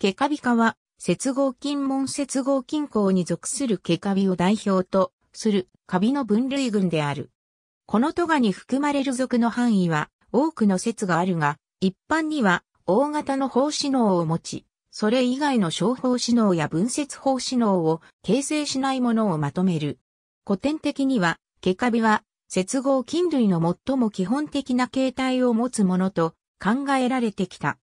ケカビ科は、接合金門接合金口に属するケカビを代表とするカビの分類群である。このトガに含まれる属の範囲は多くの説があるが、一般には大型の胞子能を持ち、それ以外の小胞子能や分節胞子能を形成しないものをまとめる。古典的には、ケカビは、接合金類の最も基本的な形態を持つものと考えられてきた。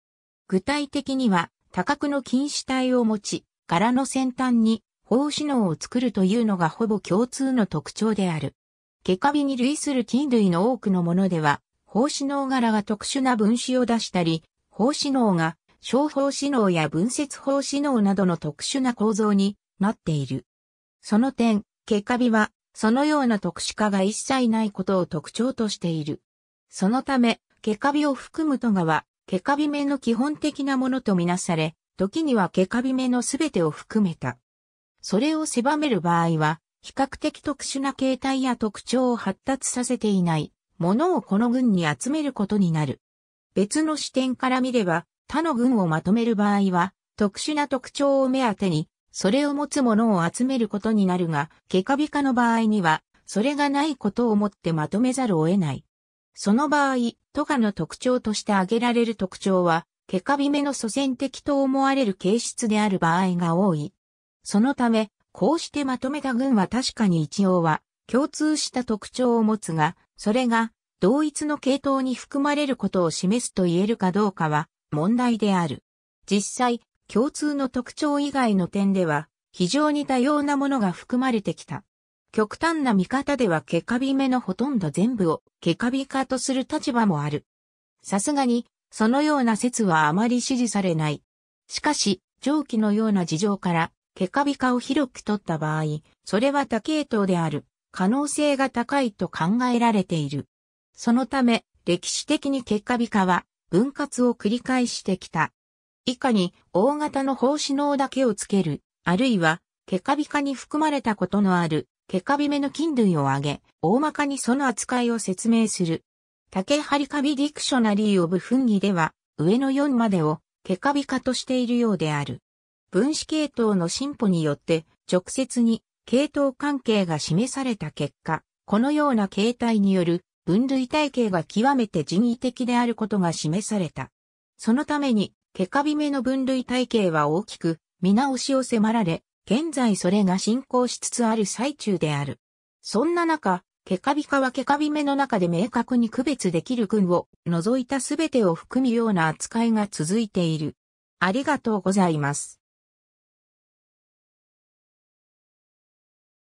具体的には、多角の菌糸体を持ち、柄の先端に胞子脳を作るというのがほぼ共通の特徴である。毛カビに類する菌類の多くのものでは、胞子脳柄が特殊な分子を出したり、胞子脳が小胞子脳や分節胞子脳などの特殊な構造になっている。その点、毛カビは、そのような特殊化が一切ないことを特徴としている。そのため、毛カビを含むトガは、ケカビメの基本的なものとみなされ、時にはケカビメのすべてを含めた。それを狭める場合は、比較的特殊な形態や特徴を発達させていないものをこの群に集めることになる。別の視点から見れば、他の群をまとめる場合は、特殊な特徴を目当てに、それを持つものを集めることになるが、ケカビ化の場合には、それがないことをもってまとめざるを得ない。その場合、トガの特徴として挙げられる特徴は、けカビ目の祖先的と思われる形質である場合が多い。そのため、こうしてまとめた群は確かに一応は共通した特徴を持つが、それが同一の系統に含まれることを示すと言えるかどうかは問題である。実際、共通の特徴以外の点では非常に多様なものが含まれてきた。極端な見方ではケカビ目のほとんど全部をケカビ化とする立場もある。さすがに、そのような説はあまり支持されない。しかし、上記のような事情から、ケカビ化を広く取った場合、それは多系統である、可能性が高いと考えられている。そのため、歴史的にケカビ化は、分割を繰り返してきた。以下に、大型の胞子能だけをつける、あるいは、ケカビ化に含まれたことのある、ケカビメの菌類を挙げ、大まかにその扱いを説明する。竹リカビディクショナリー・オブ・フンギでは、上の4までをケカビ化としているようである。分子系統の進歩によって、直接に系統関係が示された結果、このような形態による分類体系が極めて人為的であることが示された。そのために、ケカビメの分類体系は大きく見直しを迫られ、現在それが進行しつつある最中である。そんな中、ケカビカはケカビ目の中で明確に区別できる群を除いたすべてを含むような扱いが続いている。ありがとうございます。